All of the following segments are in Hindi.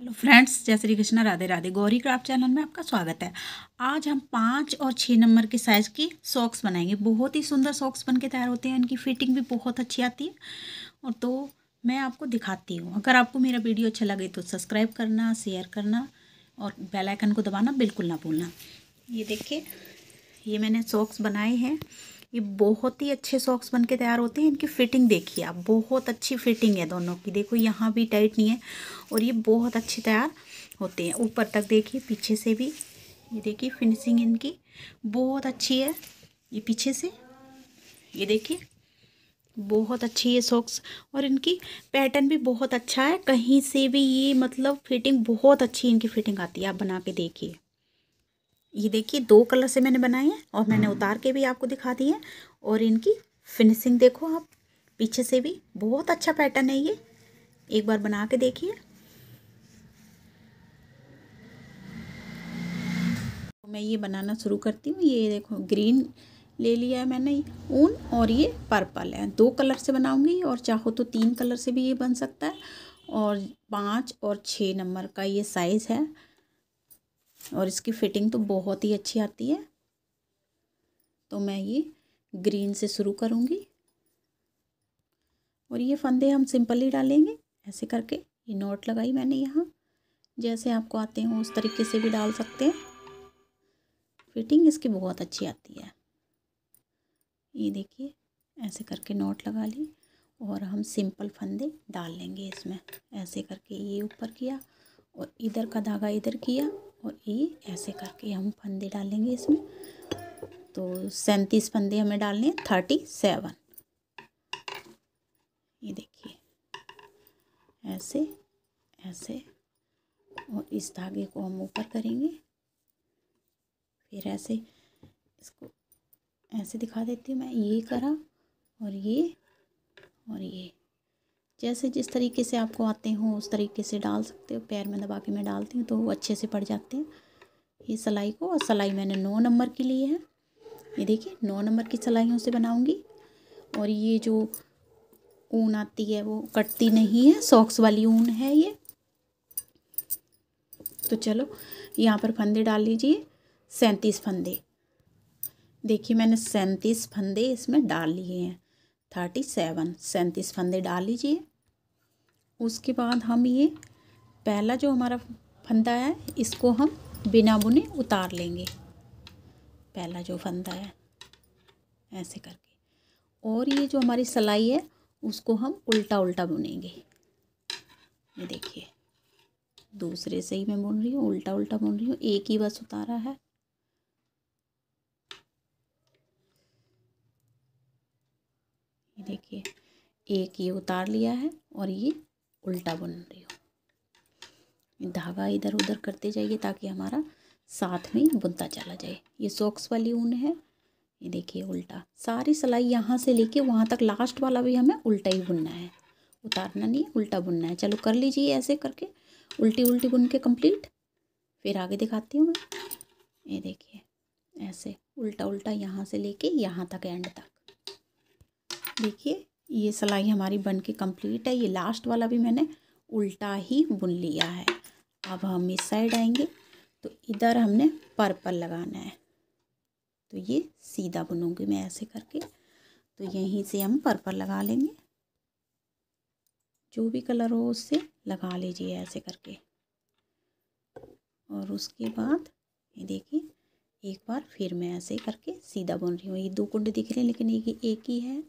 हेलो फ्रेंड्स जय श्री कृष्णा राधे राधे गौरी क्राफ्ट चैनल में आपका स्वागत है आज हम पाँच और छः नंबर के साइज़ की सॉक्स बनाएंगे बहुत ही सुंदर सॉक्स बन के तैयार होते हैं इनकी फिटिंग भी बहुत अच्छी आती है और तो मैं आपको दिखाती हूँ अगर आपको मेरा वीडियो अच्छा लगे तो सब्सक्राइब करना शेयर करना और बेलाइकन को दबाना बिल्कुल ना भूलना ये देखिए ये मैंने सॉक्स बनाए हैं ये बहुत ही अच्छे सॉक्स बन के तैयार होते हैं इनकी फिटिंग देखिए आप बहुत अच्छी फिटिंग है दोनों की देखो यहाँ भी टाइट नहीं है और ये बहुत अच्छे तैयार होते हैं ऊपर तक देखिए पीछे से भी ये देखिए फिनिशिंग इनकी बहुत अच्छी है ये पीछे से ये देखिए बहुत अच्छी है सॉक्स और इनकी पैटर्न भी बहुत अच्छा है कहीं से भी ये मतलब फिटिंग बहुत अच्छी इनकी फिटिंग आती है आप बना के देखिए ये देखिए दो कलर से मैंने बनाए हैं और मैंने उतार के भी आपको दिखा दी है और इनकी फिनिशिंग देखो आप पीछे से भी बहुत अच्छा पैटर्न है ये एक बार बना के देखिए मैं ये बनाना शुरू करती हूँ ये देखो ग्रीन ले लिया है मैंने ऊन और ये पर्पल है दो कलर से बनाऊंगी और चाहो तो तीन कलर से भी ये बन सकता है और पाँच और छः नंबर का ये साइज़ है और इसकी फ़िटिंग तो बहुत ही अच्छी आती है तो मैं ये ग्रीन से शुरू करूँगी और ये फंदे हम सिंपल ही डालेंगे ऐसे करके ये नोट लगाई मैंने यहाँ जैसे आपको आते हो उस तरीके से भी डाल सकते हैं फिटिंग इसकी बहुत अच्छी आती है ये देखिए ऐसे करके नोट लगा ली और हम सिंपल फंदे डाल लेंगे इसमें ऐसे करके ये ऊपर किया और इधर का धागा इधर किया और ये ऐसे करके हम फंदे डालेंगे इसमें तो सैंतीस फंदे हमें डालने हैं थर्टी सेवन ये देखिए ऐसे ऐसे और इस धागे को हम ऊपर करेंगे फिर ऐसे इसको ऐसे दिखा देती हूँ मैं ये करा और ये और ये जैसे जिस तरीके से आपको आते हों उस तरीके से डाल सकते हो पैर में दबा के मैं डालती हूँ तो वो अच्छे से पड़ जाते हैं ये सलाई को और सलाई मैंने नौ नंबर की ली है ये देखिए नौ नंबर की सलाइयों से बनाऊँगी और ये जो ऊन आती है वो कटती नहीं है सॉक्स वाली ऊन है ये तो चलो यहाँ पर फंदे डाल लीजिए सैंतीस फंदे देखिए मैंने सैंतीस फंदे इसमें डाल लिए हैं थर्टी सेवन सैंतीस फंदे डाल लीजिए उसके बाद हम ये पहला जो हमारा फंदा है इसको हम बिना बुने उतार लेंगे पहला जो फंदा है ऐसे करके और ये जो हमारी सलाई है उसको हम उल्टा उल्टा बुनेंगे ये देखिए दूसरे से ही मैं बुन रही हूँ उल्टा उल्टा बुन रही हूँ एक ही बस उतारा है ये देखिए एक ये उतार लिया है और ये उल्टा बुन रही हूँ धागा इधर उधर करते जाइए ताकि हमारा साथ में बुनता चला जाए ये सॉक्स वाली ऊन है ये देखिए उल्टा सारी सिलाई यहाँ से लेके वहाँ तक लास्ट वाला भी हमें उल्टा ही बुनना है उतारना नहीं उल्टा बुनना है चलो कर लीजिए ऐसे करके उल्टी उल्टी बुन के कंप्लीट फिर आगे दिखाती हूँ मैं ये देखिए ऐसे उल्टा उल्टा यहाँ से लेके यहाँ तक एंड तक देखिए ये सिलाई हमारी बन के कम्प्लीट है ये लास्ट वाला भी मैंने उल्टा ही बुन लिया है अब हम इस साइड आएंगे तो इधर हमने पर्पल लगाना है तो ये सीधा बुनूंगी मैं ऐसे करके तो यहीं से हम पर्पल लगा लेंगे जो भी कलर हो उससे लगा लीजिए ऐसे करके और उसके बाद ये देखिए एक बार फिर मैं ऐसे करके सीधा बुन रही हूँ ये दो कुंड दिख रहे हैं लेकिन ये एक ही है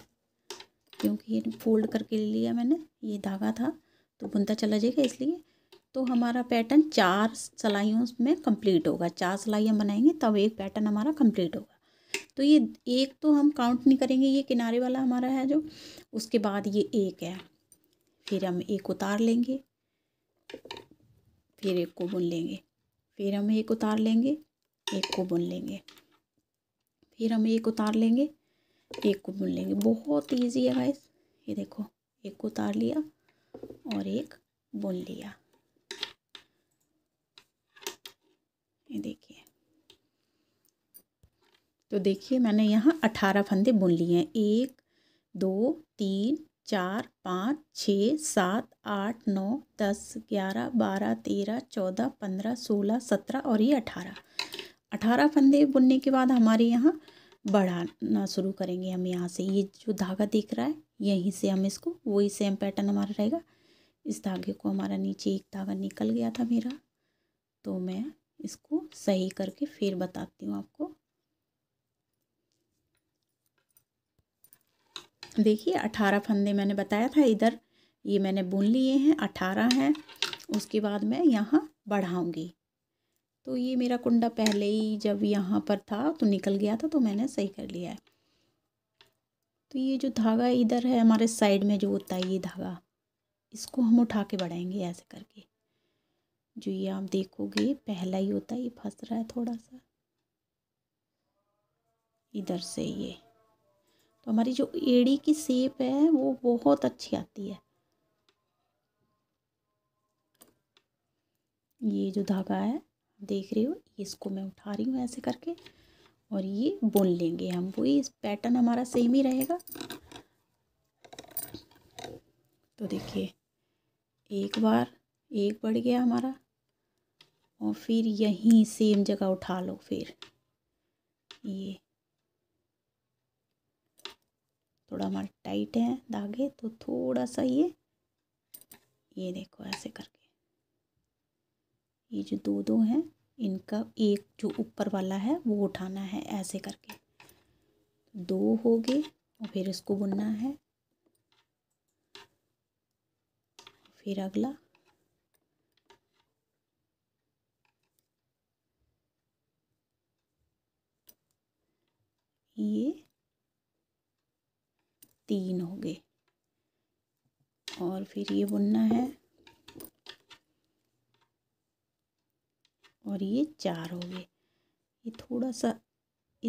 क्योंकि ये फोल्ड करके ले लिया मैंने ये धागा था तो बुनता चला जाएगा इसलिए तो हमारा पैटर्न चार सिलाइयों में कंप्लीट होगा चार सिलाइयाँ बनाएंगे तब एक पैटर्न हमारा कंप्लीट होगा तो ये एक तो हम काउंट नहीं करेंगे ये किनारे वाला हमारा है जो उसके बाद ये एक है फिर हम एक उतार लेंगे फिर एक को बुन लेंगे फिर हम एक उतार लेंगे एक को बुन लेंगे फिर हम एक उतार लेंगे एक को बुन लेंगे बहुत इजी है गाइस ये देखो एक को उतार लिया और एक बुन लिया ये देखिए तो देखिए मैंने यहाँ अठारह फंदे बुन लिए हैं एक दो तीन चार पाँच छः सात आठ नौ दस ग्यारह बारह तेरह चौदह पंद्रह सोलह सत्रह और ये अठारह अठारह फंदे बुनने के बाद हमारे यहाँ बढ़ाना शुरू करेंगे हम यहाँ से ये जो धागा दिख रहा है यहीं से हम इसको वही सेम पैटर्न हमारा रहेगा इस धागे को हमारा नीचे एक धागा निकल गया था मेरा तो मैं इसको सही करके फिर बताती हूँ आपको देखिए अठारह फंदे मैंने बताया था इधर ये मैंने बुन लिए हैं अठारह हैं उसके बाद मैं यहाँ बढ़ाऊँगी तो ये मेरा कुंडा पहले ही जब यहाँ पर था तो निकल गया था तो मैंने सही कर लिया है तो ये जो धागा इधर है हमारे साइड में जो होता है ये धागा इसको हम उठा के बढ़ाएंगे ऐसे करके जो ये आप देखोगे पहला ही होता है ये फंस रहा है थोड़ा सा इधर से ये तो हमारी जो एड़ी की सेप है वो बहुत अच्छी आती है ये जो धागा है देख रहे हो इसको मैं उठा रही हूँ ऐसे करके और ये बुन लेंगे हम वही पैटर्न हमारा सेम ही रहेगा तो देखिए एक बार एक बढ़ गया हमारा और फिर यहीं सेम जगह उठा लो फिर ये थोड़ा हमारा टाइट है धागे तो थोड़ा सा ये ये देखो ऐसे करके ये जो दो दो हैं इनका एक जो ऊपर वाला है वो उठाना है ऐसे करके दो हो गए और फिर इसको बुनना है फिर अगला ये तीन हो गए और फिर ये बुनना है और ये चार हो गए ये थोड़ा सा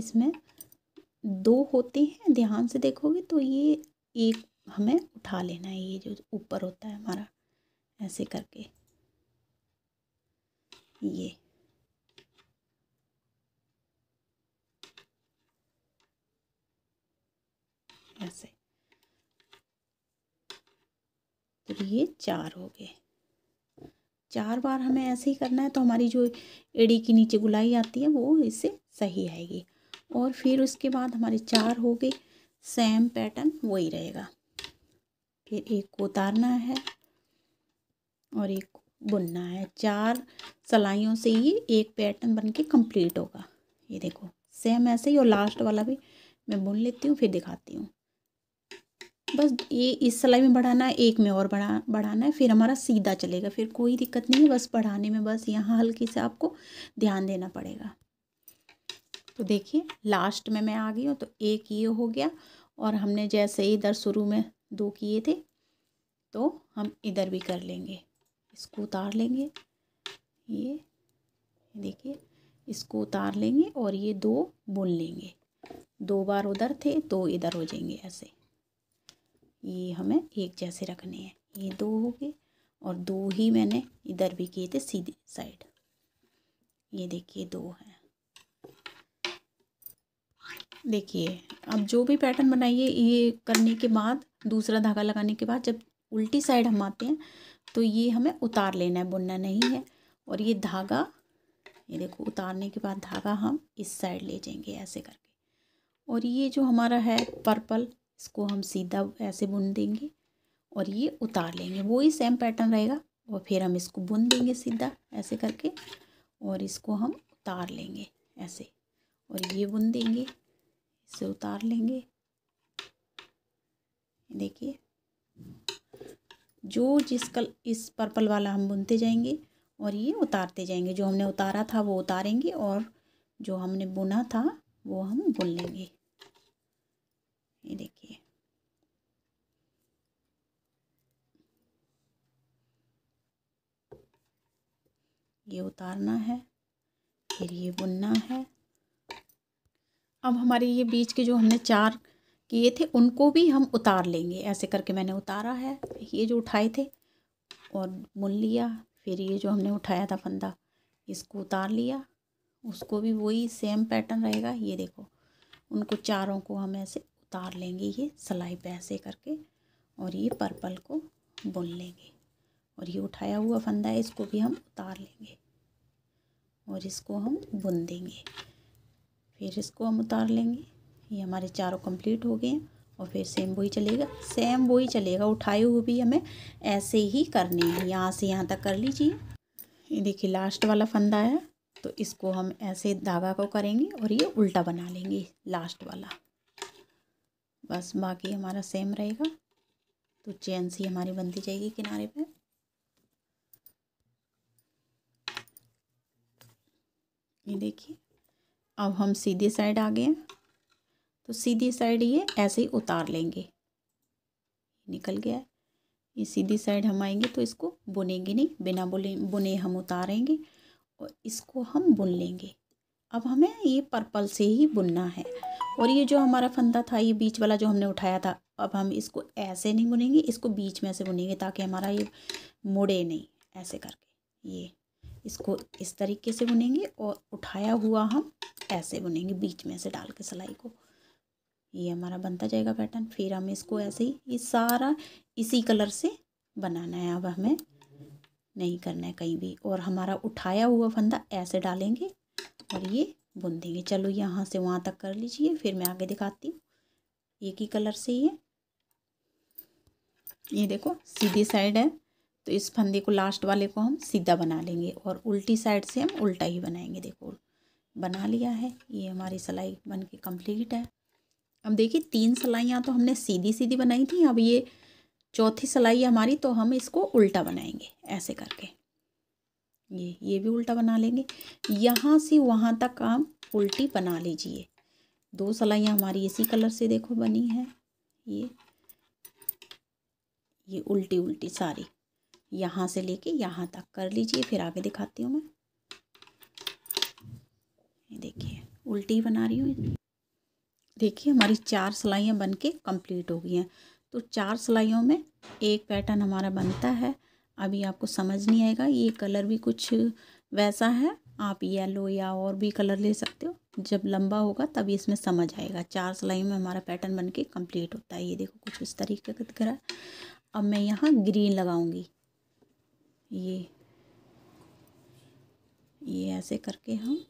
इसमें दो होते हैं ध्यान से देखोगे तो ये एक हमें उठा लेना है ये जो ऊपर होता है हमारा ऐसे करके ये ऐसे तो ये चार हो गए चार बार हमें ऐसे ही करना है तो हमारी जो एड़ी के नीचे गुलाई आती है वो इससे सही आएगी और फिर उसके बाद हमारे चार हो गए सेम पैटर्न वही रहेगा फिर एक को उतारना है और एक बुनना है चार सलाइयों से ही एक पैटर्न बन के कम्प्लीट होगा ये देखो सेम ऐसे ही और लास्ट वाला भी मैं बुन लेती हूँ फिर दिखाती हूँ बस ये इस सिलाई में बढ़ाना है एक में और बढ़ा बढ़ाना है फिर हमारा सीधा चलेगा फिर कोई दिक्कत नहीं है बस बढ़ाने में बस यहाँ हल्की से आपको ध्यान देना पड़ेगा तो देखिए लास्ट में मैं आ गई हूँ तो एक ये हो गया और हमने जैसे ही इधर शुरू में दो किए थे तो हम इधर भी कर लेंगे इसको उतार लेंगे ये देखिए इसको उतार लेंगे और ये दो बुन लेंगे दो बार उधर थे दो तो इधर हो जाएंगे ऐसे ये हमें एक जैसे रखने हैं ये दो हो गए और दो ही मैंने इधर भी किए थे सीधी साइड ये देखिए दो हैं देखिए अब जो भी पैटर्न बनाइए ये करने के बाद दूसरा धागा लगाने के बाद जब उल्टी साइड हम आते हैं तो ये हमें उतार लेना है बुनना नहीं है और ये धागा ये देखो उतारने के बाद धागा हम इस साइड ले जाएंगे ऐसे करके और ये जो हमारा है पर्पल इसको हम सीधा ऐसे बुन देंगे और ये उतार लेंगे वही सेम पैटर्न रहेगा और फिर हम इसको बुन देंगे सीधा ऐसे करके और इसको हम उतार लेंगे ऐसे और ये बुन देंगे इसे उतार लेंगे देखिए जो जिस कल इस पर्पल वाला हम बुनते जाएंगे और ये उतारते जाएंगे जो हमने उतारा था वो उतारेंगे और जो हमने बुना था वो हम बुन लेंगे ये देखिए ये उतारना है फिर ये बुनना है अब हमारे ये बीच के जो हमने चार किए थे उनको भी हम उतार लेंगे ऐसे करके मैंने उतारा है ये जो उठाए थे और बुन लिया फिर ये जो हमने उठाया था फंदा इसको उतार लिया उसको भी वही सेम पैटर्न रहेगा ये देखो उनको चारों को हम ऐसे उतार लेंगे ये सिलाई पे ऐसे करके और ये पर्पल को बुन लेंगे और ये उठाया हुआ फंदा है इसको भी हम उतार लेंगे और इसको हम बुन देंगे फिर इसको हम उतार लेंगे ये हमारे चारों कंप्लीट हो गए हैं और फिर सेम वही चलेगा सेम वही चलेगा उठाए हुए भी हमें ऐसे ही करने हैं यहाँ से यहाँ तक कर लीजिए ये देखिए लास्ट वाला फंदा है तो इसको हम ऐसे धागा को करेंगे और ये उल्टा बना लेंगे लास्ट वाला बस बाकी हमारा सेम रहेगा तो चैन सी हमारी बनती जाएगी किनारे पे ये देखिए अब हम सीधे साइड आ गए हैं तो सीधी साइड ये ऐसे ही उतार लेंगे निकल गया है ये सीधी साइड हम आएंगे तो इसको बुनेंगे नहीं बिना बुने बुने हम उतारेंगे और इसको हम बुन लेंगे अब हमें ये पर्पल से ही बुनना है और ये जो हमारा फंदा था ये बीच वाला जो हमने उठाया था अब हम इसको ऐसे नहीं बुनेंगे इसको बीच में से बुनेंगे ताकि हमारा ये मुड़े नहीं ऐसे करके ये इसको इस तरीके से बुनेंगे और उठाया हुआ हम ऐसे बुनेंगे बीच में से डाल के सिलाई को ये हमारा बनता जाएगा पैटर्न फिर हम इसको ऐसे ही ये सारा इसी कलर से बनाना है अब हमें नहीं करना है कहीं भी और हमारा उठाया हुआ फंदा ऐसे डालेंगे और ये बुन देंगे चलो यहाँ से वहाँ तक कर लीजिए फिर मैं आगे दिखाती हूँ एक ही कलर से ही है ये देखो सीधी साइड है तो इस फंदे को लास्ट वाले को हम सीधा बना लेंगे और उल्टी साइड से हम उल्टा ही बनाएंगे देखो बना लिया है ये हमारी सिलाई बन के कम्प्लीट है अब देखिए तीन सिलाइयाँ तो हमने सीधी सीधी बनाई थी अब ये चौथी सिलाई हमारी तो हम इसको उल्टा बनाएंगे ऐसे करके ये ये भी उल्टा बना लेंगे यहाँ से वहाँ तक आप उल्टी बना लीजिए दो सलाइयाँ हमारी इसी कलर से देखो बनी है ये ये उल्टी उल्टी सारी यहाँ से लेके यहाँ तक कर लीजिए फिर आगे दिखाती हूँ मैं ये देखिए उल्टी बना रही हूँ देखिए हमारी चार सिलाइयाँ बन के हो गई हैं तो चार सिलाइयों में एक पैटर्न हमारा बनता है अभी आपको समझ नहीं आएगा ये कलर भी कुछ वैसा है आप येलो या और भी कलर ले सकते हो जब लंबा होगा तभी इसमें समझ आएगा चार सिलाई में हमारा पैटर्न बन के कम्प्लीट होता है ये देखो कुछ इस तरीके का दिख रहा है अब मैं यहाँ ग्रीन लगाऊंगी ये ये ऐसे करके हम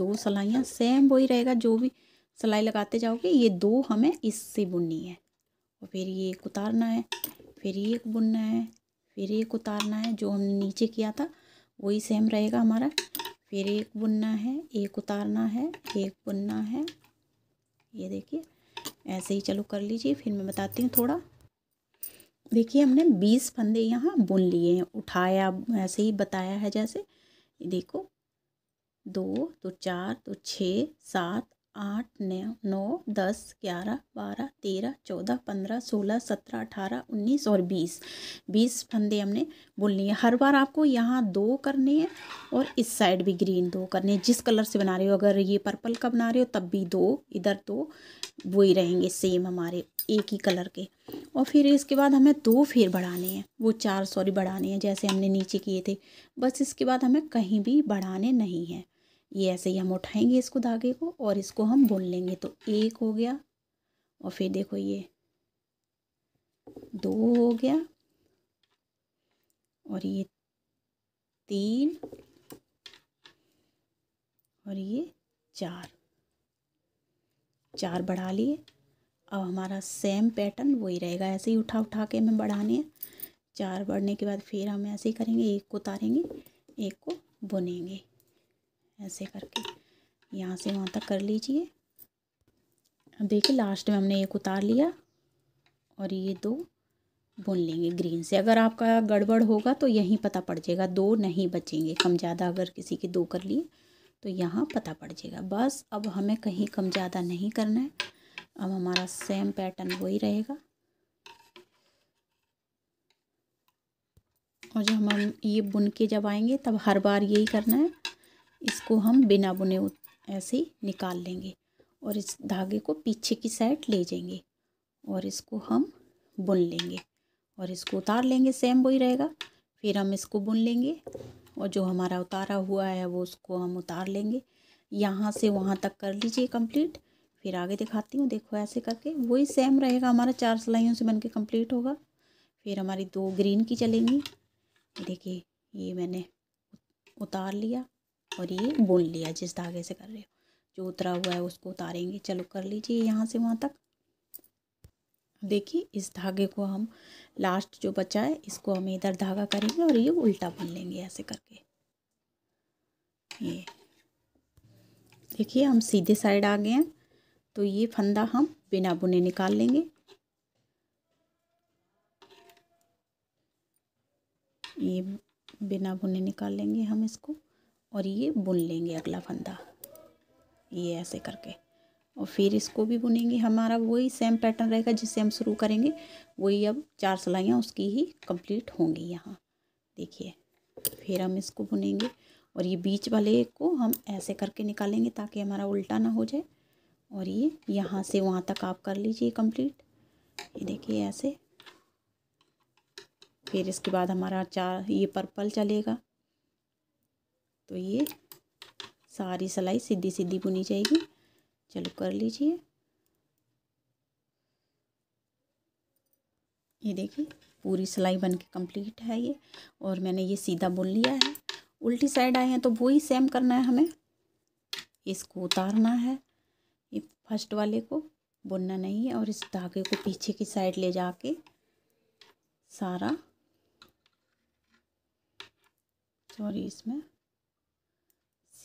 दो सलाइयाँ सेम वही रहेगा जो भी सिलाई लगाते जाओगे ये दो हमें इससे बुननी है और फिर ये एक उतारना है फिर एक बुनना है फिर एक उतारना है जो हमने नीचे किया था वही सेम रहेगा हमारा फिर एक बुनना है एक उतारना है एक बुनना है ये देखिए ऐसे ही चलो कर लीजिए फिर मैं बताती हूँ थोड़ा देखिए हमने बीस फंदे यहाँ बुन लिए हैं उठाया ऐसे ही बताया है जैसे देखो दो तो चार तो छः सात आठ नौ नौ दस ग्यारह बारह तेरह चौदह पंद्रह सोलह सत्रह अठारह उन्नीस और बीस बीस फंदे हमने बुन लिए हर बार आपको यहाँ दो करने हैं और इस साइड भी ग्रीन दो करने हैं जिस कलर से बना रहे हो अगर ये पर्पल का बना रहे हो तब भी दो इधर दो वो ही रहेंगे सेम हमारे एक ही कलर के और फिर इसके बाद हमें दो फिर बढ़ाने हैं वो चार सॉरी बढ़ाने हैं जैसे हमने नीचे किए थे बस इसके बाद हमें कहीं भी बढ़ाने नहीं हैं ये ऐसे ही हम उठाएंगे इसको धागे को और इसको हम बुन लेंगे तो एक हो गया और फिर देखो ये दो हो गया और ये तीन और ये चार चार बढ़ा लिए अब हमारा सेम पैटर्न वही रहेगा ऐसे ही उठा उठा के हमें बढ़ाने हैं चार बढ़ने के बाद फिर हम ऐसे ही करेंगे एक को उतारेंगे एक को बुनेंगे ऐसे करके यहाँ से वहाँ तक कर लीजिए अब देखिए लास्ट में हमने एक उतार लिया और ये दो बुन लेंगे ग्रीन से अगर आपका गड़बड़ होगा तो यहीं पता पड़ जाएगा दो नहीं बचेंगे कम ज़्यादा अगर किसी के दो कर लिए तो यहाँ पता पड़ जाएगा बस अब हमें कहीं कम ज़्यादा नहीं करना है अब हमारा सेम पैटर्न वही रहेगा और जब हम ये बुन के जब आएंगे तब हर बार यही करना है इसको हम बिना बुने ऐसे ही निकाल लेंगे और इस धागे को पीछे की साइड ले जाएंगे और इसको हम बुन लेंगे और इसको उतार लेंगे सेम वही रहेगा फिर हम इसको बुन लेंगे और जो हमारा उतारा हुआ है वो उसको हम उतार लेंगे यहाँ से वहाँ तक कर लीजिए कंप्लीट फिर आगे दिखाती हूँ देखो ऐसे करके वही सेम रहेगा हमारा चार सिलाइयों से बन के कम्प्लीट होगा फिर हमारी दो ग्रीन की चलेंगी देखिए ये मैंने उतार लिया और ये बुन लिया जिस धागे से कर रहे हो जो उतरा हुआ है उसको उतारेंगे चलो कर लीजिए यहाँ से वहाँ तक देखिए इस धागे को हम लास्ट जो बचा है इसको हम इधर धागा करेंगे और ये उल्टा बुन लेंगे ऐसे करके ये देखिए हम सीधे साइड आ गए हैं तो ये फंदा हम बिना बुने निकाल लेंगे ये बिना बुने निकाल लेंगे हम इसको और ये बुन लेंगे अगला फंदा ये ऐसे करके और फिर इसको भी बुनेंगे हमारा वही सेम पैटर्न रहेगा जिससे हम शुरू करेंगे वही अब चार सिलाइयाँ उसकी ही कंप्लीट होंगी यहाँ देखिए फिर हम इसको बुनेंगे और ये बीच वाले को हम ऐसे करके निकालेंगे ताकि हमारा उल्टा ना हो जाए और ये यहाँ से वहाँ तक आप कर लीजिए कंप्लीट ये देखिए ऐसे फिर इसके बाद हमारा चार ये पर्पल चलेगा तो ये सारी सिलाई सीधी सीधी बुनी जाएगी चलो कर लीजिए ये देखिए पूरी सिलाई बन के कम्प्लीट है ये और मैंने ये सीधा बुन लिया है उल्टी साइड आए हैं तो वही सेम करना है हमें इसको उतारना है ये फर्स्ट वाले को बुनना नहीं है और इस धागे को पीछे की साइड ले जाके सारा सॉरी इसमें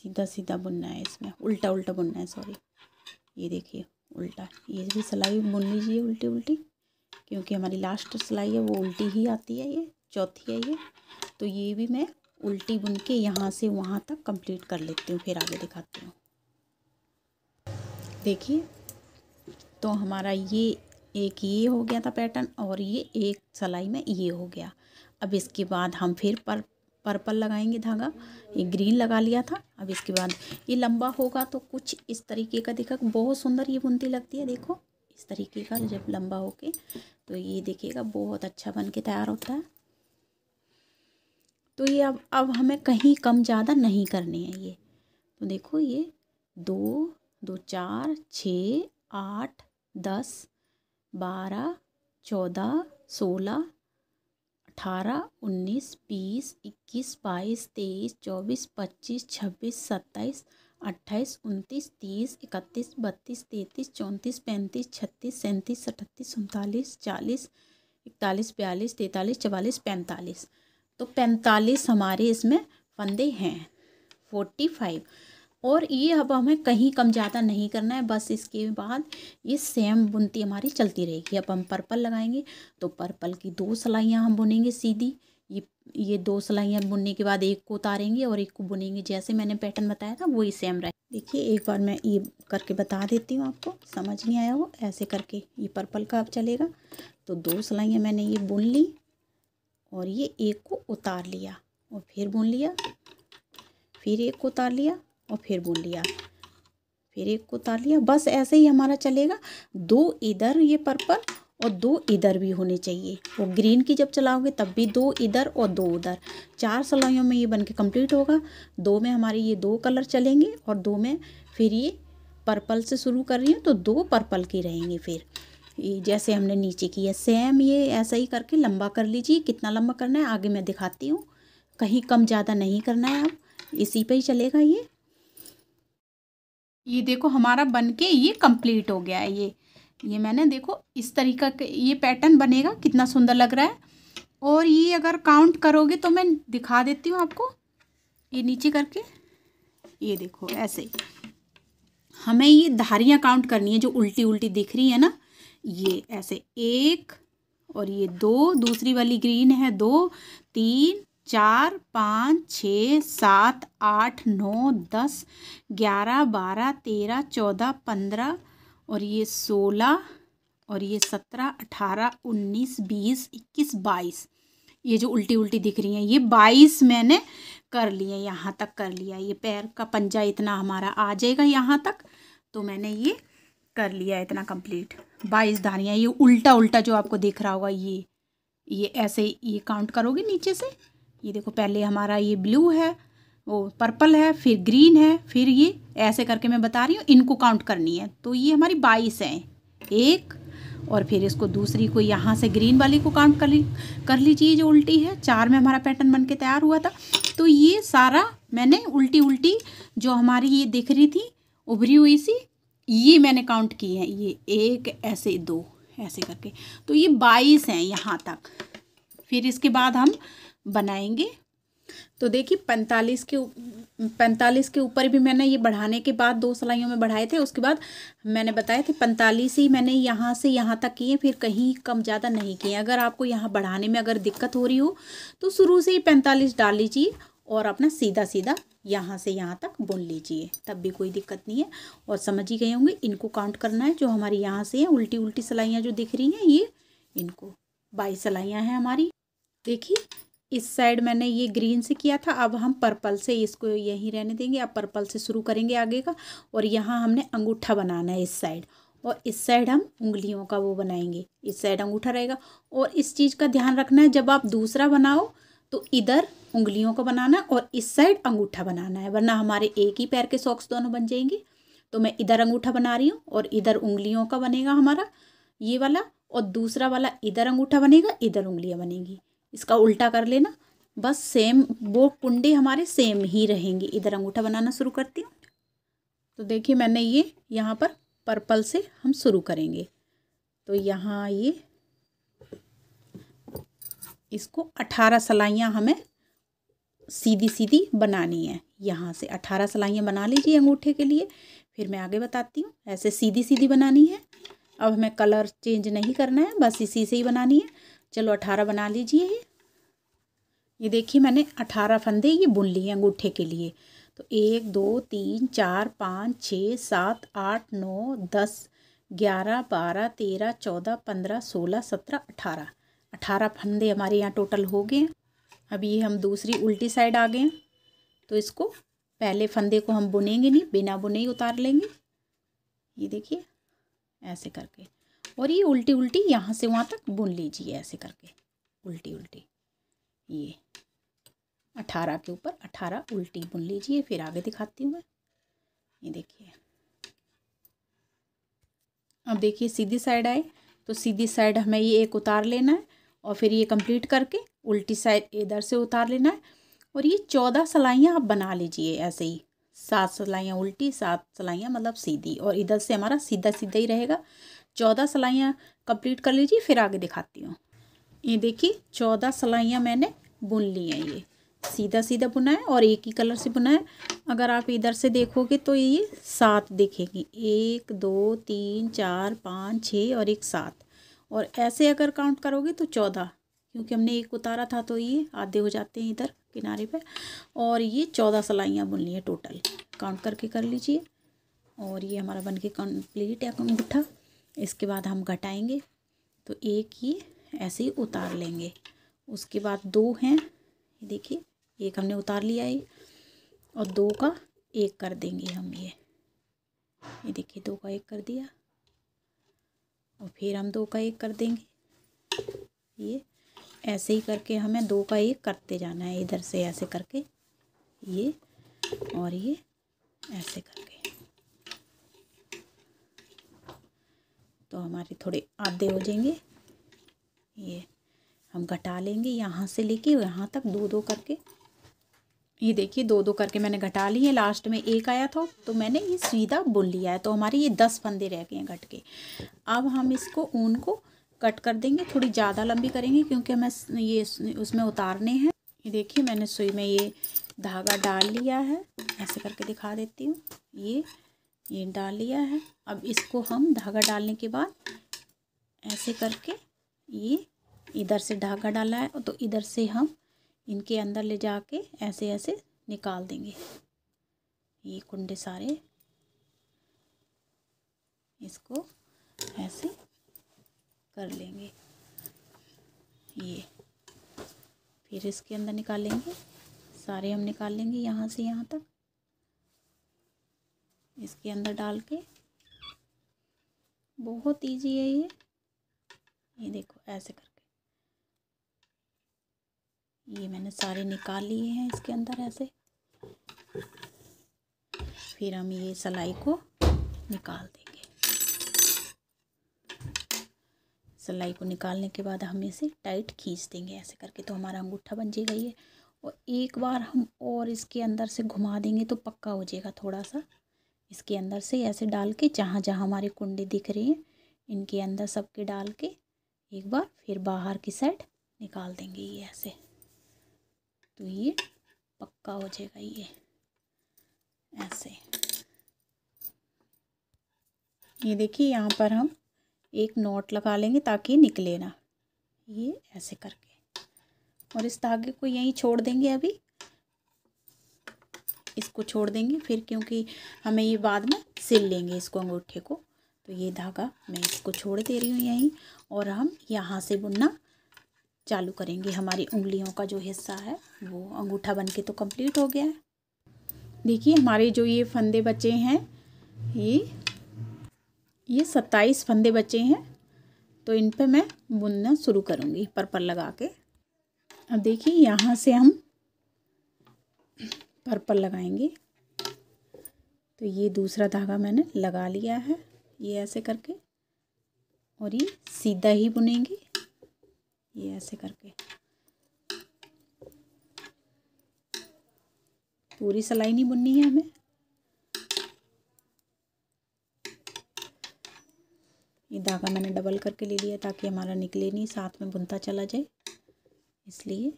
सीधा सीधा बुनना है इसमें उल्टा उल्टा बुनना है सॉरी ये देखिए उल्टा ये भी सिलाई बुन लीजिए उल्टी उल्टी क्योंकि हमारी लास्ट सिलाई है वो उल्टी ही आती है ये चौथी है ये तो ये भी मैं उल्टी बुन के यहाँ से वहाँ तक कंप्लीट कर लेती हूँ फिर आगे दिखाती हूँ देखिए तो हमारा ये एक ये हो गया था पैटर्न और ये एक सिलाई में ये हो गया अब इसके बाद हम फिर पर पर्पल लगाएंगे धागा ये ग्रीन लगा लिया था अब इसके बाद ये लंबा होगा तो कुछ इस तरीके का देखा बहुत सुंदर ये बुनती लगती है देखो इस तरीके का जब लंबा होके तो ये देखिएगा बहुत अच्छा बन के तैयार होता है तो ये अब अब हमें कहीं कम ज़्यादा नहीं करनी है ये तो देखो ये दो दो चार छ आठ दस बारह चौदह सोलह अट्ठारह उन्नीस बीस इक्कीस बाईस तेईस चौबीस पच्चीस छब्बीस सत्ताईस अट्ठाईस उनतीस तीस इकतीस बत्तीस तैंतीस चौंतीस पैंतीस छत्तीस सैंतीस अठतीस उनतालीस चालीस इकतालीस बयालीस तैंतालीस चवालीस पैंतालीस तो पैंतालीस हमारे इसमें फंदे हैं फोर्टी फाइव और ये अब हमें कहीं कम ज़्यादा नहीं करना है बस इसके बाद ये सेम बुनती हमारी चलती रहेगी अब हम पर्पल लगाएंगे तो पर्पल की दो सलाइयाँ हम बुनेंगे सीधी ये ये दो सलाइयाँ बुनने के बाद एक को उतारेंगे और एक को बुनेंगे जैसे मैंने पैटर्न बताया था वही सेम रहे देखिए एक बार मैं ये करके बता देती हूँ आपको समझ नहीं आया हो ऐसे करके ये पर्पल का अब चलेगा तो दो सलाइयाँ मैंने ये बुन ली और ये एक को उतार लिया और फिर बुन लिया फिर एक को उतार लिया और फिर बुन लिया फिर एक को उतार लिया बस ऐसे ही हमारा चलेगा दो इधर ये पर्पल और दो इधर भी होने चाहिए वो ग्रीन की जब चलाओगे तब भी दो इधर और दो उधर चार सलाइयों में ये बन के कम्प्लीट होगा दो में हमारे ये दो कलर चलेंगे और दो में फिर ये पर्पल से शुरू कर रही हूँ तो दो पर्पल की रहेंगी फिर ये जैसे हमने नीचे की है सेम ये ऐसा ही करके लंबा कर लीजिए कितना लंबा करना है आगे मैं दिखाती हूँ कहीं कम ज़्यादा नहीं करना है अब इसी पर ही चलेगा ये ये देखो हमारा बन के ये कंप्लीट हो गया है ये ये मैंने देखो इस तरीका के ये पैटर्न बनेगा कितना सुंदर लग रहा है और ये अगर काउंट करोगे तो मैं दिखा देती हूँ आपको ये नीचे करके ये देखो ऐसे हमें ये धारियाँ काउंट करनी है जो उल्टी उल्टी दिख रही है ना ये ऐसे एक और ये दो दूसरी वाली ग्रीन है दो तीन चार पाँच छः सात आठ नौ दस ग्यारह बारह तेरह चौदह पंद्रह और ये सोलह और ये सत्रह अठारह उन्नीस बीस इक्कीस बाईस ये जो उल्टी उल्टी दिख रही हैं ये बाईस मैंने कर लिए यहाँ तक कर लिया ये पैर का पंजा इतना हमारा आ जाएगा यहाँ तक तो मैंने ये कर लिया इतना कंप्लीट बाईस धारियाँ ये उल्टा उल्टा जो आपको दिख रहा होगा ये ये ऐसे ये काउंट करोगे नीचे से ये देखो पहले हमारा ये ब्लू है वो पर्पल है फिर ग्रीन है फिर ये ऐसे करके मैं बता रही हूँ इनको काउंट करनी है तो ये हमारी बाईस हैं एक और फिर इसको दूसरी को यहाँ से ग्रीन वाली को काउंट कर ली कर लीजिए जो उल्टी है चार में हमारा पैटर्न बन के तैयार हुआ था तो ये सारा मैंने उल्टी उल्टी जो हमारी ये दिख रही थी उभरी हुई सी ये मैंने काउंट की है ये एक ऐसे दो ऐसे करके तो ये बाईस हैं यहाँ तक फिर इसके बाद हम बनाएंगे तो देखिए पैंतालीस के पैंतालीस के ऊपर भी मैंने ये बढ़ाने के बाद दो सलाइयों में बढ़ाए थे उसके बाद मैंने बताया थे पैंतालीस ही मैंने यहाँ से यहाँ तक किए फिर कहीं कम ज़्यादा नहीं किए अगर आपको यहाँ बढ़ाने में अगर दिक्कत हो रही हो तो शुरू से ही पैंतालीस डाल लीजिए और अपना सीधा सीधा यहाँ से यहाँ तक बुन लीजिए तब भी कोई दिक्कत नहीं है और समझ ही गए होंगे इनको काउंट करना है जो हमारी यहाँ से है उल्टी उल्टी सिलाइयाँ जो दिख रही हैं ये इनको बाईस सलाइयाँ हैं हमारी देखिए इस साइड मैंने ये ग्रीन से किया था अब हम पर्पल से इसको यहीं रहने देंगे अब पर्पल से शुरू करेंगे आगे का और यहाँ हमने अंगूठा बनाना है इस साइड और इस साइड हम उंगलियों का वो बनाएंगे इस साइड अंगूठा रहेगा और इस चीज़ का ध्यान रखना है जब आप दूसरा बनाओ तो इधर उंगलियों का बनाना है और इस साइड अंगूठा बनाना है वरना हमारे एक ही पैर के सॉक्स दोनों बन जाएंगे तो मैं इधर अंगूठा बना रही हूँ और इधर उंगलियों का बनेगा हमारा ये वाला और दूसरा वाला इधर अंगूठा बनेगा इधर उंगलियाँ बनेंगी इसका उल्टा कर लेना बस सेम वो कुंडे हमारे सेम ही रहेंगे इधर अंगूठा बनाना शुरू करती हूँ तो देखिए मैंने ये यहाँ पर पर्पल से हम शुरू करेंगे तो यहाँ ये इसको अठारह सलाइयाँ हमें सीधी सीधी बनानी है यहाँ से अठारह सलाइयाँ बना लीजिए अंगूठे के लिए फिर मैं आगे बताती हूँ ऐसे सीधी सीधी बनानी है अब हमें कलर चेंज नहीं करना है बस इसी से ही बनानी है चलो अठारह बना लीजिए ये ये देखिए मैंने अठारह फंदे ये बुन लिए अंगूठे के लिए तो एक दो तीन चार पाँच छः सात आठ नौ दस ग्यारह बारह तेरह चौदह पंद्रह सोलह सत्रह अठारह अठारह फंदे हमारे यहाँ टोटल हो गए अब ये हम दूसरी उल्टी साइड आ गए तो इसको पहले फंदे को हम बुनेंगे नहीं बिना बुने ही उतार लेंगे ये देखिए ऐसे करके और ये उल्टी उल्टी यहाँ से वहाँ तक बुन लीजिए ऐसे करके उल्टी उल्टी ये अठारह के ऊपर अठारह उल्टी बुन लीजिए फिर आगे दिखाती हूँ मैं ये देखिए अब देखिए सीधी साइड आए तो सीधी साइड हमें ये एक उतार लेना है और फिर ये कंप्लीट करके उल्टी साइड इधर से उतार लेना है और ये चौदह सलाइयाँ आप बना लीजिए ऐसे ही सात सलाइयाँ उल्टी सात सलाइयाँ मतलब सीधी और इधर से हमारा सीधा सीधा ही रहेगा चौदह सलाइयाँ कंप्लीट कर लीजिए फिर आगे दिखाती हूँ ये देखिए चौदह सलाइयाँ मैंने बुन ली हैं ये सीधा सीधा बुना है और एक ही कलर से बुना है अगर आप इधर से देखोगे तो ये सात देखेंगे एक दो तीन चार पाँच छः और एक सात और ऐसे अगर काउंट करोगे तो चौदह क्योंकि हमने एक उतारा था तो ये आधे हो जाते हैं इधर किनारे पे और ये चौदह सलाइयाँ बुन ली हैं टोटल काउंट करके कर लीजिए और ये हमारा बन के कंप्लीट है अंगूठा इसके बाद हम घटाएंगे तो एक ये ऐसे ही उतार लेंगे उसके बाद दो हैं देखिए एक हमने उतार लिया है और दो का एक कर देंगे हम ये ये देखिए दो का एक कर दिया और फिर हम दो का एक कर देंगे ये ऐसे ही करके हमें दो का एक करते जाना है इधर से ऐसे करके ये और ये ऐसे करके तो हमारे थोड़े आधे हो जाएंगे ये हम घटा लेंगे यहाँ से लेके यहाँ तक दो दो करके ये देखिए दो दो करके मैंने घटा ली है लास्ट में एक आया था तो मैंने ये सीधा बुन लिया है तो हमारे ये दस फंदे रह गए हैं घट के अब हम इसको ऊन को कट कर देंगे थोड़ी ज़्यादा लंबी करेंगे क्योंकि हमें ये उसमें उतारने हैं ये देखिए मैंने सुई में ये धागा डाल लिया है ऐसे करके दिखा देती हूँ ये ये डाल लिया है अब इसको हम धागा डालने के बाद ऐसे करके ये इधर से धागा डाला है तो इधर से हम इनके अंदर ले जाके ऐसे ऐसे निकाल देंगे ये कुंडे सारे इसको ऐसे कर लेंगे ये फिर इसके अंदर निकालेंगे सारे हम निकाल लेंगे यहाँ से यहाँ तक इसके अंदर डाल के बहुत ईजी है ये ये देखो ऐसे करके ये मैंने सारे निकाल लिए हैं इसके अंदर ऐसे फिर हम ये सलाई को निकाल देंगे सलाई को निकालने के बाद हम इसे टाइट खींच देंगे ऐसे करके तो हमारा अंगूठा बन जाएगा ये और एक बार हम और इसके अंदर से घुमा देंगे तो पक्का हो जाएगा थोड़ा सा इसके अंदर से ऐसे डाल के जहाँ जहाँ हमारी कुंडी दिख रही है इनके अंदर सबके डाल के एक बार फिर बाहर की साइड निकाल देंगे ये ऐसे तो ये पक्का हो जाएगा ये ऐसे ये देखिए यहाँ पर हम एक नोट लगा लेंगे ताकि निकले ना ये ऐसे करके और इस धागे को यहीं छोड़ देंगे अभी इसको छोड़ देंगे फिर क्योंकि हमें ये बाद में सिल लेंगे इसको अंगूठे को तो ये धागा मैं इसको छोड़ दे रही हूँ यहीं और हम यहाँ से बुनना चालू करेंगे हमारी उंगलियों का जो हिस्सा है वो अंगूठा बन के तो कंप्लीट हो गया है देखिए हमारे जो ये फंदे बचे हैं ये ये सत्ताईस फंदे बचे हैं तो इन पर मैं बुनना शुरू करूँगी पर्पल लगा के अब देखिए यहाँ से हम पर्पल लगाएंगे तो ये दूसरा धागा मैंने लगा लिया है ये ऐसे करके और ये सीधा ही बुनेंगे ये ऐसे करके पूरी सलाई नहीं बुननी है हमें ये धागा मैंने डबल करके ले लिया ताकि हमारा निकले नहीं साथ में बुनता चला जाए इसलिए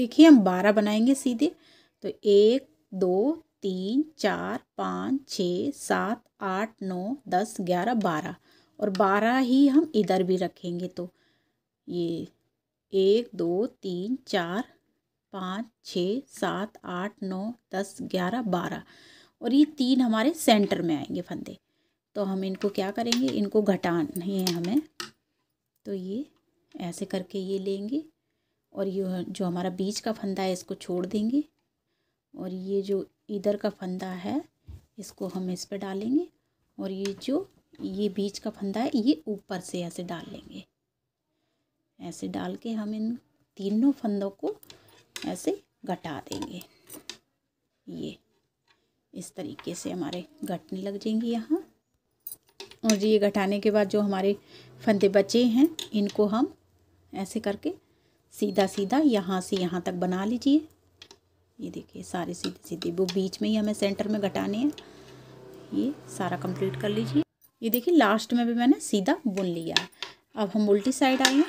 देखिए हम बारह बनाएंगे सीधे तो एक दो तीन चार पाँच छ सात आठ नौ दस ग्यारह बारह और बारह ही हम इधर भी रखेंगे तो ये एक दो तीन चार पाँच छ सात आठ नौ दस ग्यारह बारह और ये तीन हमारे सेंटर में आएंगे फंदे तो हम इनको क्या करेंगे इनको घटाने है हमें तो ये ऐसे करके ये लेंगे और ये जो हमारा बीच का फंदा है इसको छोड़ देंगे और ये जो इधर का फंदा है इसको हम इस पर डालेंगे और ये जो ये बीच का फंदा है ये ऊपर से ऐसे डाल लेंगे ऐसे डाल के हम इन तीनों फंदों को ऐसे घटा देंगे ये इस तरीके से हमारे घटने लग जाएंगे यहाँ और ये घटाने के बाद जो हमारे फंदे बचे हैं इनको हम ऐसे करके सीधा सीधा यहाँ से यहाँ तक बना लीजिए ये देखिए सारे सीधे सीधे वो बीच में ही हमें सेंटर में घटाने हैं ये सारा कंप्लीट कर लीजिए ये देखिए लास्ट में भी मैंने सीधा बुन लिया है अब हम उल्टी साइड आए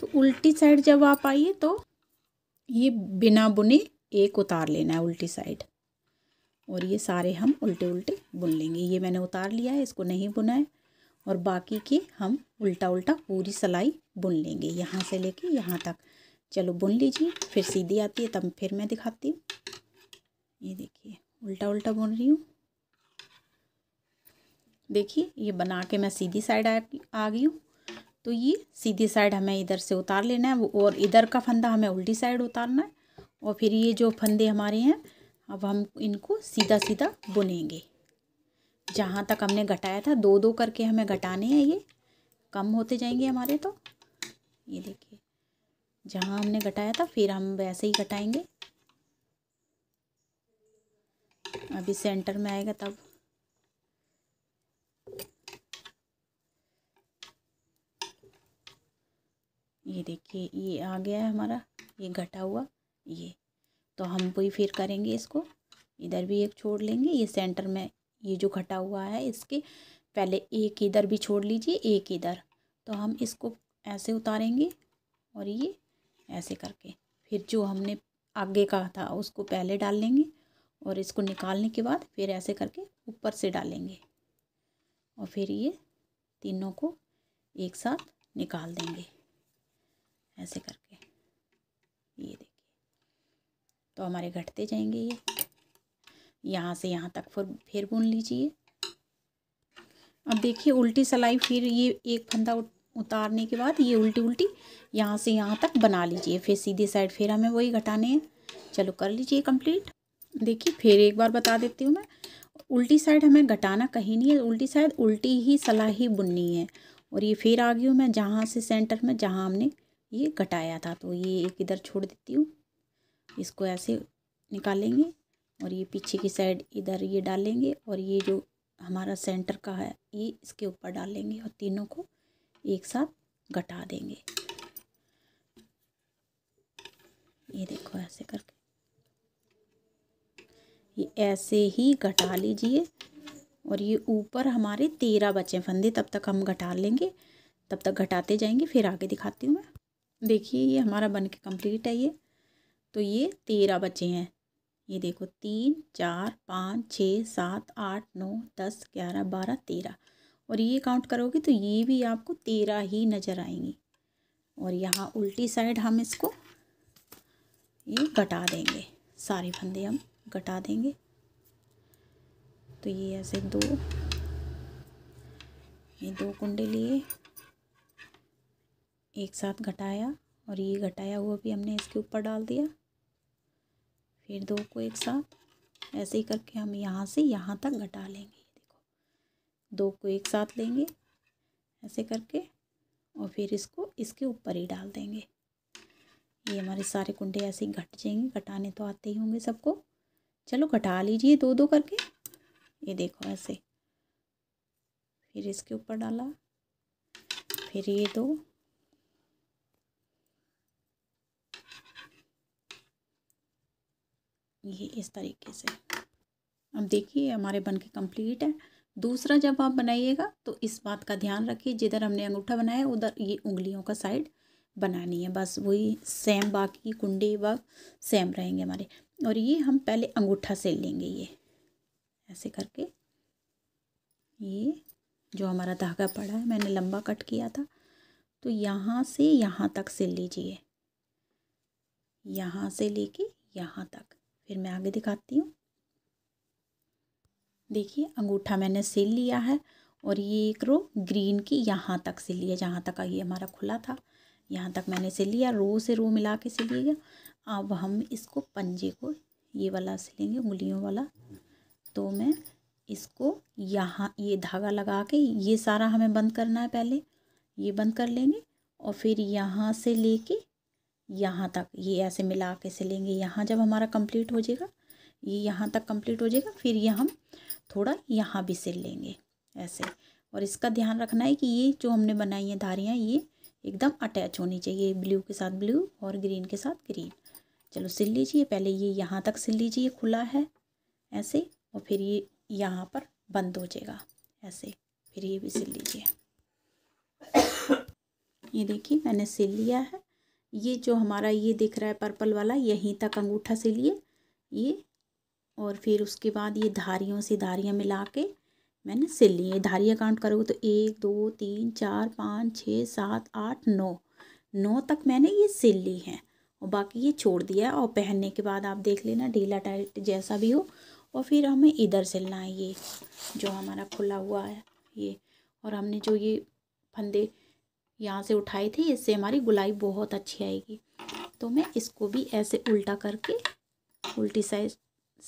तो उल्टी साइड जब आप आइए तो ये बिना बुने एक उतार लेना है उल्टी साइड और ये सारे हम उल्टे उल्टे बुन लेंगे ये मैंने उतार लिया है इसको नहीं बुना है और बाकी के हम उल्टा उल्टा पूरी सलाई बुन लेंगे यहाँ से लेके यहाँ तक चलो बुन लीजिए फिर सीधी आती है तब फिर मैं दिखाती हूँ ये देखिए उल्टा उल्टा बुन रही हूँ देखिए ये बना के मैं सीधी साइड आ, आ गई हूँ तो ये सीधी साइड हमें इधर से उतार लेना है और इधर का फंदा हमें उल्टी साइड उतारना है और फिर ये जो फंदे हमारे हैं अब हम इनको सीधा सीधा बुनेंगे जहाँ तक हमने घटाया था दो दो करके हमें घटाने हैं ये कम होते जाएंगे हमारे तो ये देखिए जहाँ हमने घटाया था फिर हम वैसे ही घटाएंगे अभी सेंटर में आएगा तब ये देखिए ये आ गया है हमारा ये घटा हुआ ये तो हम भी फिर करेंगे इसको इधर भी एक छोड़ लेंगे ये सेंटर में ये जो घटा हुआ है इसके पहले एक इधर भी छोड़ लीजिए एक इधर तो हम इसको ऐसे उतारेंगे और ये ऐसे करके फिर जो हमने आगे का था उसको पहले डाल लेंगे और इसको निकालने के बाद फिर ऐसे करके ऊपर से डालेंगे और फिर ये तीनों को एक साथ निकाल देंगे ऐसे करके ये देखिए तो हमारे घटते जाएंगे ये यहाँ से यहाँ तक फिर फिर बुन लीजिए अब देखिए उल्टी सलाई फिर ये एक फंदा उतारने के बाद ये उल्टी उल्टी यहाँ से यहाँ तक बना लीजिए फिर सीधे साइड फिर हमें वही घटाने हैं चलो कर लीजिए कंप्लीट देखिए फिर एक बार बता देती हूँ मैं उल्टी साइड हमें घटाना कहीं नहीं है उल्टी साइड उल्टी ही सलाही ही बुननी है और ये फिर आ गई हूँ मैं जहाँ से सेंटर में जहाँ हमने ये घटाया था तो ये एक इधर छोड़ देती हूँ इसको ऐसे निकालेंगे और ये पीछे की साइड इधर ये डालेंगे और ये जो हमारा सेंटर का है ये इसके ऊपर डालेंगे और तीनों को एक साथ घटा देंगे ये देखो ऐसे करके ये ऐसे ही घटा लीजिए और ये ऊपर हमारे तेरह बचे फंदे तब तक हम घटा लेंगे तब तक घटाते जाएंगे फिर आगे दिखाती हूँ मैं देखिए ये हमारा बन के कम्प्लीट है ये तो ये तेरह बचे हैं ये देखो तीन चार पाँच छः सात आठ नौ दस ग्यारह बारह तेरह और ये काउंट करोगे तो ये भी आपको तेरह ही नज़र आएंगी और यहाँ उल्टी साइड हम इसको ये घटा देंगे सारे फंदे हम घटा देंगे तो ये ऐसे दो ये दो कुंडे लिए एक साथ घटाया और ये घटाया हुआ भी हमने इसके ऊपर डाल दिया फिर दो को एक साथ ऐसे ही करके हम यहाँ से यहाँ तक घटा लेंगे देखो दो को एक साथ लेंगे ऐसे करके और फिर इसको इसके ऊपर ही डाल देंगे ये हमारे सारे कुंडे ऐसे ही घट जाएंगे घटाने तो आते ही होंगे सबको चलो घटा लीजिए दो दो करके ये देखो ऐसे फिर इसके ऊपर डाला फिर ये दो ये इस तरीके से अब देखिए हमारे बन के कम्प्लीट है दूसरा जब आप बनाइएगा तो इस बात का ध्यान रखिए जिधर हमने अंगूठा बनाया उधर ये उंगलियों का साइड बनानी है बस वही सेम बाकी कुंडे व सेम रहेंगे हमारे और ये हम पहले अंगूठा सिल लेंगे ये ऐसे करके ये जो हमारा धागा पड़ा है मैंने लंबा कट किया था तो यहाँ से यहाँ तक सिल लीजिए यहाँ से लेके यहाँ तक फिर मैं आगे दिखाती हूँ देखिए अंगूठा मैंने सिल लिया है और ये एक रो ग्रीन की यहाँ तक सिल लिया जहाँ तक ये हमारा खुला था यहाँ तक मैंने सिल लिया रो से रो मिला के सिल लिया अब हम इसको पंजे को ये वाला सिलेंगे उंगलियों वाला तो मैं इसको यहाँ ये धागा लगा के ये सारा हमें बंद करना है पहले ये बंद कर लेंगे और फिर यहाँ से लेके यहाँ तक ये ऐसे मिला के सिलेंगे यहाँ जब हमारा कंप्लीट हो जाएगा ये यहाँ तक कंप्लीट हो जाएगा फिर ये हम थोड़ा यहाँ भी सिल लेंगे ऐसे और इसका ध्यान रखना है कि ये जो हमने बनाई है धारियाँ ये एकदम अटैच होनी चाहिए ब्लू के साथ ब्लू और ग्रीन के साथ ग्रीन चलो सिल लीजिए पहले ये यहाँ तक सिल लीजिए खुला है ऐसे और फिर ये यहाँ पर बंद हो जाएगा ऐसे फिर ये भी सिल लीजिए ये देखिए मैंने सिल लिया है ये जो हमारा ये दिख रहा है पर्पल वाला यहीं तक अंगूठा से लिए ये और फिर उसके बाद ये धारियों से धारियाँ मिला के मैंने सिल ली धारियाँ काउंट करोगे तो एक दो तीन चार पाँच छः सात आठ नौ नौ तक मैंने ये सिल ली है और बाकी ये छोड़ दिया और पहनने के बाद आप देख लेना ढीला टाइट जैसा भी हो और फिर हमें इधर सिलना है ये जो हमारा खुला हुआ है ये और हमने जो ये फंदे यहाँ से उठाए थे इससे हमारी गुलाई बहुत अच्छी आएगी तो मैं इसको भी ऐसे उल्टा करके उल्टी साइज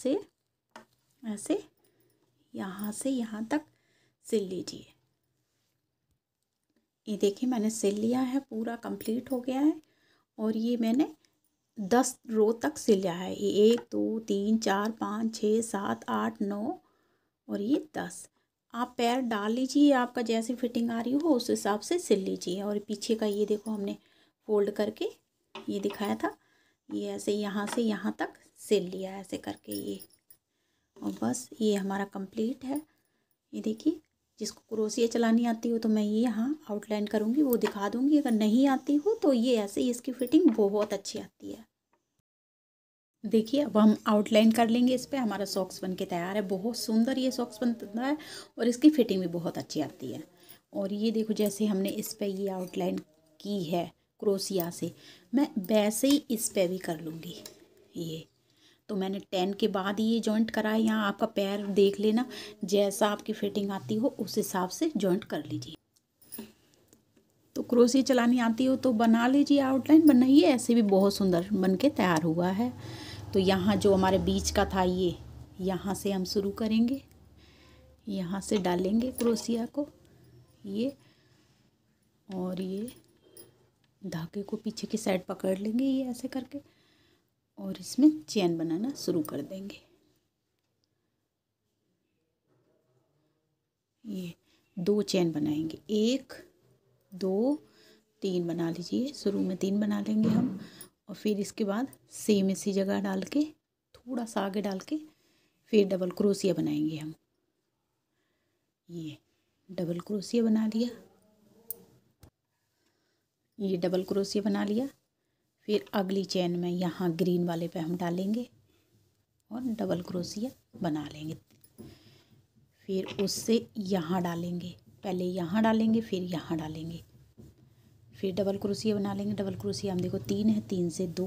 से ऐसे यहाँ से यहाँ तक सिल लीजिए ये देखिए मैंने सिल लिया है पूरा कंप्लीट हो गया है और ये मैंने दस रो तक सिला है ये एक दो तीन चार पाँच छः सात आठ नौ और ये दस आप पैर डाल लीजिए आपका जैसी फिटिंग आ रही हो उस हिसाब से सिल लीजिए और पीछे का ये देखो हमने फोल्ड करके ये दिखाया था ये ऐसे यहाँ से यहाँ तक सिल लिया ऐसे करके ये और बस ये हमारा कंप्लीट है ये देखिए जिसको क्रोसिया चलानी आती हो तो मैं ये यहाँ आउटलाइन करूँगी वो दिखा दूँगी अगर नहीं आती हो तो ये ऐसे इसकी फ़िटिंग बहुत अच्छी आती है देखिए अब हम आउटलाइन कर लेंगे इस पर हमारा सॉक्स बन के तैयार है बहुत सुंदर ये सॉक्स बनता है और इसकी फिटिंग भी बहुत अच्छी आती है और ये देखो जैसे हमने इस पर ये आउटलाइन की है क्रोसिया से मैं वैसे ही इस पर भी कर लूँगी ये तो मैंने टेन के बाद ये जॉइंट करा है यहाँ आपका पैर देख लेना जैसा आपकी फिटिंग आती हो उस हिसाब से जॉइंट कर लीजिए तो क्रोसिया चलानी आती हो तो बना लीजिए आउटलाइन बनाइए ऐसे भी बहुत सुंदर बन के तैयार हुआ है तो यहाँ जो हमारे बीच का था ये यहाँ से हम शुरू करेंगे यहाँ से डालेंगे क्रोसिया को ये और ये धागे को पीछे की साइड पकड़ लेंगे ये ऐसे करके और इसमें चैन बनाना शुरू कर देंगे ये दो चैन बनाएंगे एक दो तीन बना लीजिए शुरू में तीन बना लेंगे हम और फिर इसके बाद सेम इसी जगह डाल के थोड़ा सा आगे डाल के फिर डबल क्रोसिया बनाएंगे हम ये डबल क्रोसिया बना लिया ये डबल क्रोसिया बना लिया फिर अगली चैन में यहाँ ग्रीन वाले पे हम डालेंगे और डबल क्रोसिया बना लेंगे फिर उससे यहाँ डालेंगे पहले यहाँ डालेंगे फिर यहाँ डालेंगे फिर डबल क्रोसिया बना लेंगे डबल क्रोसिया हम देखो तीन है तीन से दो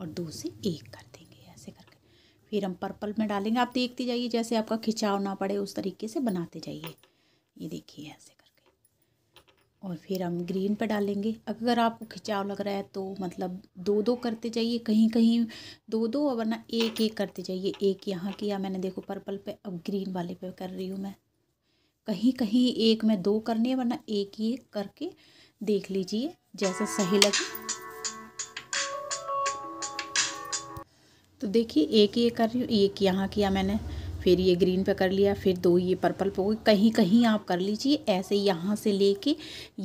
और दो से एक कर देंगे ऐसे करके फिर हम पर्पल में डालेंगे आप देखते जाइए जैसे आपका खिंचाव ना पड़े उस तरीके से बनाते जाइए ये देखिए ऐसे करके और फिर हम ग्रीन पर डालेंगे अगर आपको खिंचाव लग रहा है तो मतलब दो दो करते जाइए कहीं कहीं दो दो और वरना एक एक करते जाइए एक यहाँ किया मैंने देखो पर्पल पर अब ग्रीन वाले पर कर रही हूँ मैं कहीं कहीं एक में दो करने वरना एक ही एक करके देख लीजिए जैसा सही लगे तो देखिए एक ये कर रही हूँ एक यहाँ किया मैंने फिर ये ग्रीन पे कर लिया फिर दो ये पर्पल पे कहीं कहीं आप कर लीजिए ऐसे यहाँ से लेके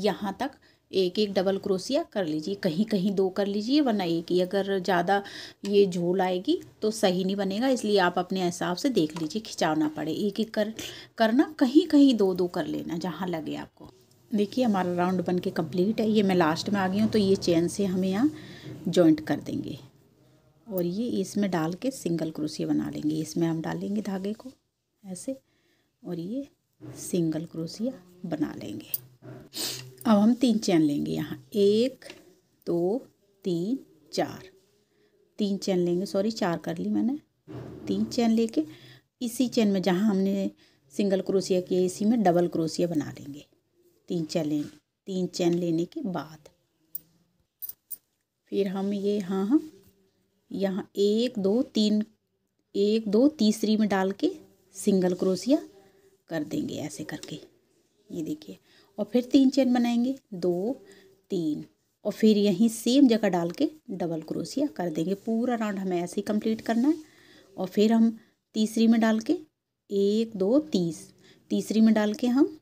यहाँ तक एक एक डबल क्रोसिया कर लीजिए कहीं कहीं दो कर लीजिए वरना एक ही अगर ज़्यादा ये झोल आएगी तो सही नहीं बनेगा इसलिए आप अपने हिसाब से देख लीजिए खिंचाव ना पड़े एक एक कर करना कहीं कहीं दो दो कर लेना जहाँ लगे आपको देखिए हमारा राउंड बन के कम्प्लीट है ये मैं लास्ट में आ गई हूँ तो ये चेन से हमें यहाँ जॉइंट कर देंगे और ये इसमें डाल के सिंगल क्रोशिया बना लेंगे इसमें हम डालेंगे धागे को ऐसे और ये सिंगल क्रोशिया बना लेंगे अब हम तीन चैन लेंगे यहाँ एक दो तीन चार तीन चैन लेंगे सॉरी चार कर ली मैंने तीन चैन लेके इसी चैन में जहाँ हमने सिंगल क्रोशिया किया इसी में डबल क्रोशिया बना लेंगे तीन चैन लेने तीन चैन लेने के बाद फिर हम ये हाँ यहाँ एक दो तीन एक दो तीसरी में डाल के सिंगल क्रोसिया कर देंगे ऐसे करके ये देखिए और फिर तीन चैन बनाएंगे दो तीन और फिर यहीं सेम जगह डाल के डबल क्रोसिया कर देंगे पूरा राउंड हमें ऐसे ही कंप्लीट करना है और फिर हम तीसरी में डाल के एक दो तीस तीसरी में डाल के हम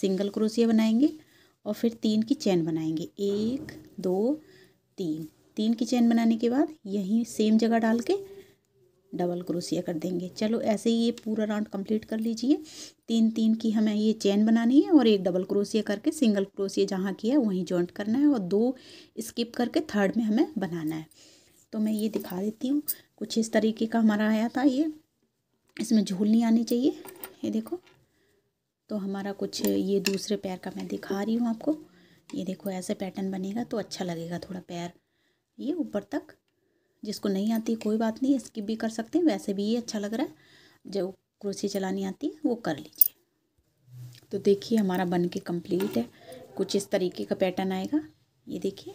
सिंगल क्रोसिया बनाएंगे और फिर तीन की चैन बनाएंगे एक दो तीन तीन की चैन बनाने के बाद यहीं सेम जगह डाल के डबल क्रोसिया कर देंगे चलो ऐसे ही ये पूरा राउंड कंप्लीट कर लीजिए तीन तीन की हमें ये चैन बनानी है और एक डबल क्रोसिया करके सिंगल क्रोसिया जहाँ की है वहीं जॉइंट करना है और दो स्किप करके थर्ड में हमें बनाना है तो मैं ये दिखा देती हूँ कुछ इस तरीके का हमारा आया था ये इसमें झूल नहीं आनी चाहिए ये देखो तो हमारा कुछ ये दूसरे पैर का मैं दिखा रही हूँ आपको ये देखो ऐसे पैटर्न बनेगा तो अच्छा लगेगा थोड़ा पैर ये ऊपर तक जिसको नहीं आती कोई बात नहीं स्किप भी कर सकते हैं वैसे भी ये अच्छा लग रहा है जब क्रोसी चलानी आती है वो कर लीजिए तो देखिए हमारा बन के कम्प्लीट है कुछ इस तरीके का पैटर्न आएगा ये देखिए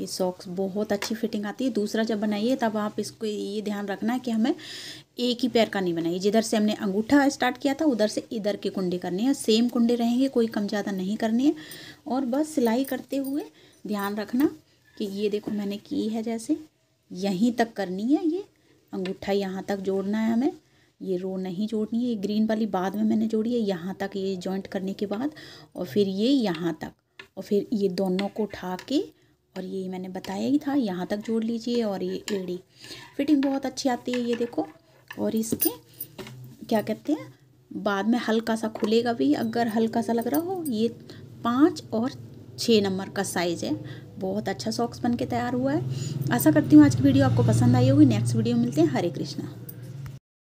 ये सॉक्स बहुत अच्छी फिटिंग आती है दूसरा जब बनाइए तब आप इसको ये ध्यान रखना है कि हमें एक ही पैर का नहीं बनाइए जिधर से हमने अंगूठा स्टार्ट किया था उधर से इधर के कुंडे करने हैं सेम कुंडे रहेंगे कोई कम ज़्यादा नहीं करनी है और बस सिलाई करते हुए ध्यान रखना कि ये देखो मैंने की है जैसे यहीं तक करनी है ये अंगूठा यहाँ तक जोड़ना है हमें ये रो नहीं जोड़नी है ये ग्रीन वाली बाद में मैंने जोड़ी है यहाँ तक ये जॉइंट करने के बाद और फिर ये यहाँ तक और फिर ये दोनों को उठा के और ये मैंने बताया ही था यहाँ तक जोड़ लीजिए और ये एड़ी फिटिंग बहुत अच्छी आती है ये देखो और इसके क्या कहते हैं बाद में हल्का सा खुलेगा भी अगर हल्का सा लग रहा हो ये पाँच और छः नंबर का साइज़ है बहुत अच्छा सॉक्स बन के तैयार हुआ है आशा करती हूँ आज की वीडियो आपको पसंद आई होगी नेक्स्ट वीडियो मिलते हैं हरे कृष्णा